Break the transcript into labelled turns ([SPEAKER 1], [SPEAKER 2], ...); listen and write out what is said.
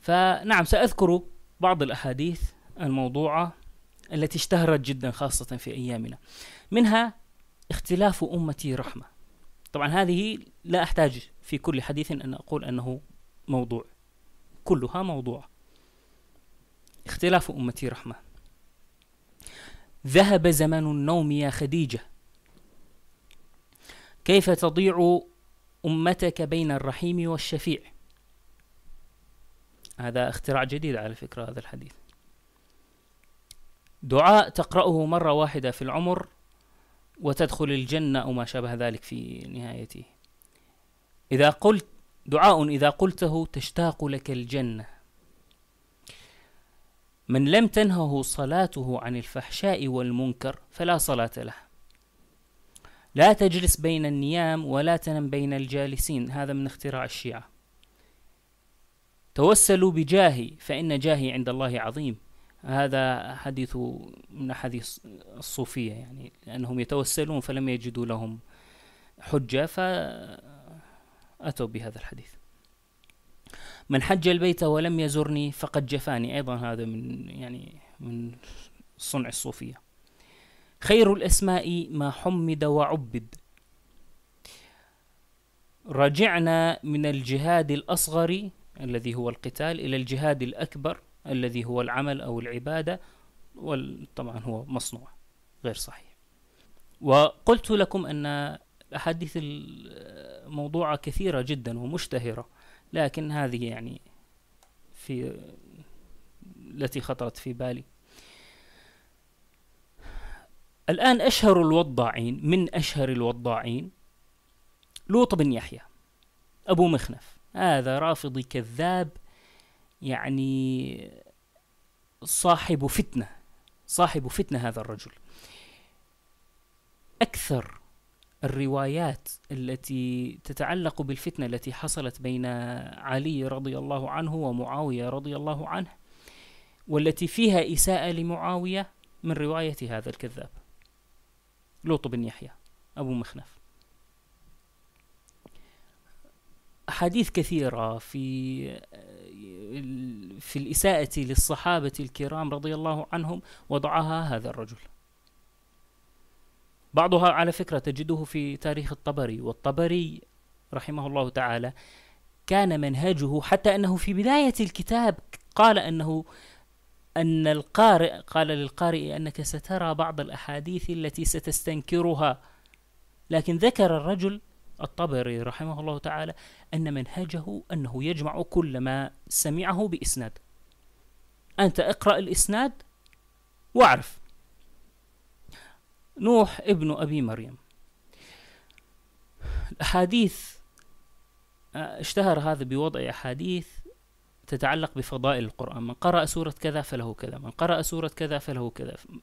[SPEAKER 1] فنعم سأذكر بعض الأحاديث الموضوعة التي اشتهرت جدا خاصة في أيامنا منها اختلاف أمتي رحمة طبعا هذه لا أحتاج في كل حديث أن أقول أنه موضوع كلها موضوع اختلاف أمتي رحمة ذهب زمن النوم يا خديجة كيف تضيع أمتك بين الرحيم والشفيع هذا اختراع جديد على فكرة هذا الحديث دعاء تقرأه مرة واحدة في العمر وتدخل الجنة أو ما شابه ذلك في نهايته إذا قلت دعاء إذا قلته تشتاق لك الجنة من لم تنهه صلاته عن الفحشاء والمنكر فلا صلاة له لا تجلس بين النيام ولا تنم بين الجالسين هذا من اختراع الشيعة توسلوا بجاهي فإن جاهي عند الله عظيم هذا حديث من أحاديث الصوفية يعني لأنهم يتوسلون فلم يجدوا لهم حجة فأتوا بهذا الحديث من حج البيت ولم يزرني فقد جفاني أيضا هذا من يعني من صنع الصوفية خير الأسماء ما حمد وعبد رجعنا من الجهاد الأصغر الذي هو القتال إلى الجهاد الأكبر الذي هو العمل أو العبادة وطبعا هو مصنوع غير صحيح وقلت لكم أن الأحاديث الموضوعة كثيرة جدا ومشتهرة لكن هذه يعني في التي خطرت في بالي الآن أشهر الوضاعين من أشهر الوضاعين لوط بن يحيى أبو مخنف هذا رافضي كذاب يعني صاحب فتنة صاحب فتنة هذا الرجل أكثر الروايات التي تتعلق بالفتنة التي حصلت بين علي رضي الله عنه ومعاوية رضي الله عنه والتي فيها إساءة لمعاوية من رواية هذا الكذاب لوط بن يحيى أبو مخنف أحاديث كثيرة في في الإساءة للصحابة الكرام رضي الله عنهم وضعها هذا الرجل بعضها على فكرة تجده في تاريخ الطبري والطبري رحمه الله تعالى كان منهجه حتى أنه في بداية الكتاب قال أنه أن القارئ قال للقارئ أنك سترى بعض الأحاديث التي ستستنكرها لكن ذكر الرجل الطبري رحمه الله تعالى أن منهجه أنه يجمع كل ما سمعه بإسناد أنت اقرأ الإسناد واعرف نوح ابن أبي مريم الأحاديث اشتهر هذا بوضع أحاديث تتعلق بفضائل القرآن من قرأ سورة كذا فله كذا من قرأ سورة كذا فله كذا